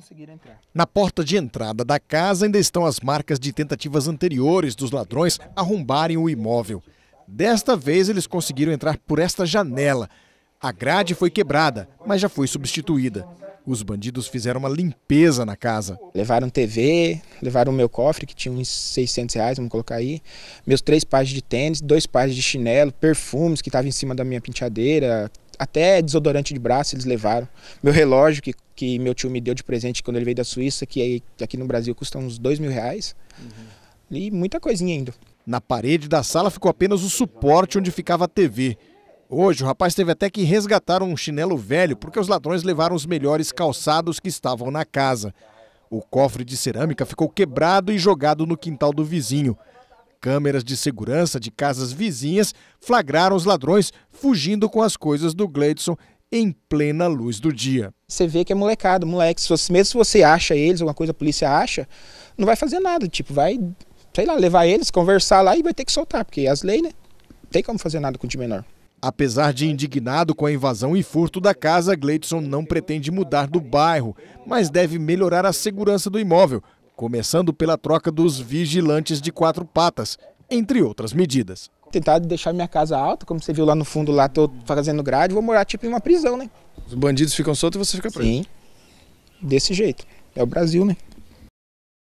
conseguiram entrar. Na porta de entrada da casa ainda estão as marcas de tentativas anteriores dos ladrões arrombarem o imóvel. Desta vez eles conseguiram entrar por esta janela. A grade foi quebrada, mas já foi substituída. Os bandidos fizeram uma limpeza na casa. Levaram TV, levaram o meu cofre, que tinha uns 600 reais, vamos colocar aí. Meus três pares de tênis, dois pares de chinelo, perfumes que estavam em cima da minha penteadeira, até desodorante de braço eles levaram. Meu relógio, que, que meu tio me deu de presente quando ele veio da Suíça, que aqui no Brasil custa uns dois mil reais. Uhum. E muita coisinha ainda. Na parede da sala ficou apenas o suporte onde ficava a TV. Hoje, o rapaz teve até que resgatar um chinelo velho porque os ladrões levaram os melhores calçados que estavam na casa. O cofre de cerâmica ficou quebrado e jogado no quintal do vizinho. Câmeras de segurança de casas vizinhas flagraram os ladrões fugindo com as coisas do Gleidson em plena luz do dia. Você vê que é molecada, moleque. Se você, mesmo se você acha eles, alguma coisa a polícia acha, não vai fazer nada. Tipo, vai, sei lá, levar eles, conversar lá e vai ter que soltar, porque as leis, né? Não tem como fazer nada com o de menor. Apesar de indignado com a invasão e furto da casa, Gleidson não pretende mudar do bairro, mas deve melhorar a segurança do imóvel começando pela troca dos vigilantes de quatro patas, entre outras medidas. Tentar deixar minha casa alta, como você viu lá no fundo, lá tô fazendo grade, vou morar tipo em uma prisão, né? Os bandidos ficam soltos e você fica preso. Sim, desse jeito. É o Brasil, né?